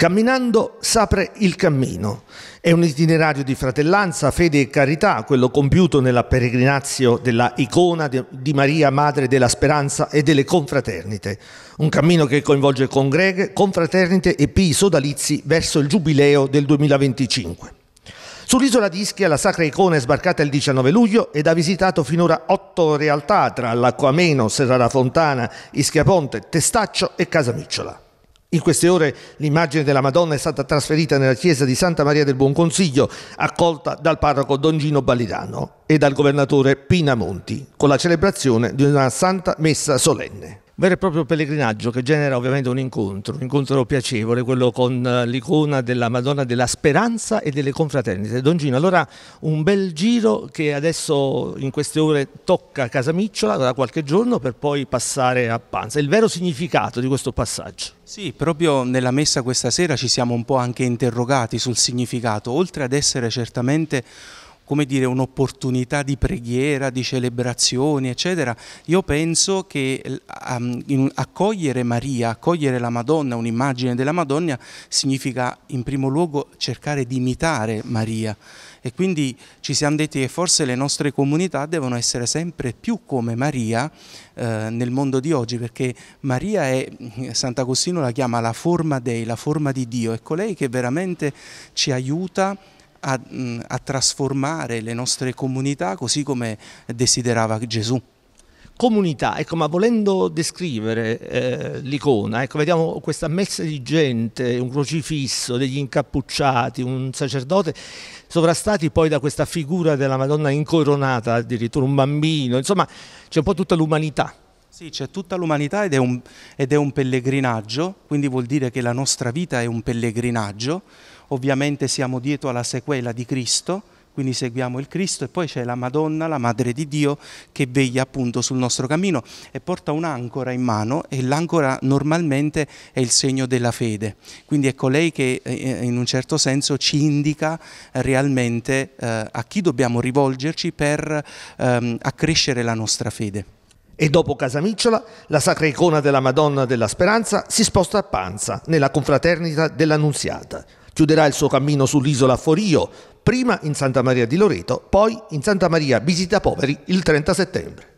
Camminando s'apre il cammino. È un itinerario di fratellanza, fede e carità, quello compiuto nella peregrinazio della icona di Maria, Madre della Speranza e delle confraternite. Un cammino che coinvolge congreghe, confraternite e pii sodalizi verso il giubileo del 2025. Sull'isola di Ischia la sacra icona è sbarcata il 19 luglio ed ha visitato finora otto realtà tra l'Acquameno, Serrara Fontana, Ischia Ponte, Testaccio e Casamicciola. In queste ore l'immagine della Madonna è stata trasferita nella chiesa di Santa Maria del Buon Consiglio, accolta dal parroco Don Gino Balirano e dal governatore Pina Monti, con la celebrazione di una santa messa solenne vero e proprio pellegrinaggio che genera ovviamente un incontro, un incontro piacevole, quello con eh, l'icona della Madonna della Speranza e delle confraternite. Don Gino, allora un bel giro che adesso in queste ore tocca Casamicciola da qualche giorno per poi passare a Panza. Il vero significato di questo passaggio. Sì, proprio nella messa questa sera ci siamo un po' anche interrogati sul significato, oltre ad essere certamente come dire, un'opportunità di preghiera, di celebrazioni, eccetera, io penso che accogliere Maria, accogliere la Madonna, un'immagine della Madonna, significa in primo luogo cercare di imitare Maria e quindi ci siamo detti che forse le nostre comunità devono essere sempre più come Maria eh, nel mondo di oggi perché Maria è, Sant'Agostino la chiama la forma dei, la forma di Dio, è colei ecco, che veramente ci aiuta a a, mm, a trasformare le nostre comunità così come desiderava Gesù comunità, ecco, ma volendo descrivere eh, l'icona, ecco, vediamo questa messa di gente, un crocifisso, degli incappucciati, un sacerdote, sovrastati poi da questa figura della Madonna incoronata, addirittura un bambino, insomma c'è un po' tutta l'umanità. Sì, c'è tutta l'umanità ed, ed è un pellegrinaggio, quindi vuol dire che la nostra vita è un pellegrinaggio ovviamente siamo dietro alla sequela di Cristo, quindi seguiamo il Cristo e poi c'è la Madonna, la Madre di Dio, che veglia appunto sul nostro cammino e porta un'ancora in mano e l'ancora normalmente è il segno della fede. Quindi è colei ecco, che eh, eh, in un certo senso ci indica realmente eh, a chi dobbiamo rivolgerci per ehm, accrescere la nostra fede. E dopo Casamicciola, la sacra icona della Madonna della Speranza si sposta a Panza, nella confraternita dell'Annunziata, Chiuderà il suo cammino sull'isola Forio, prima in Santa Maria di Loreto, poi in Santa Maria Visita Poveri il 30 settembre.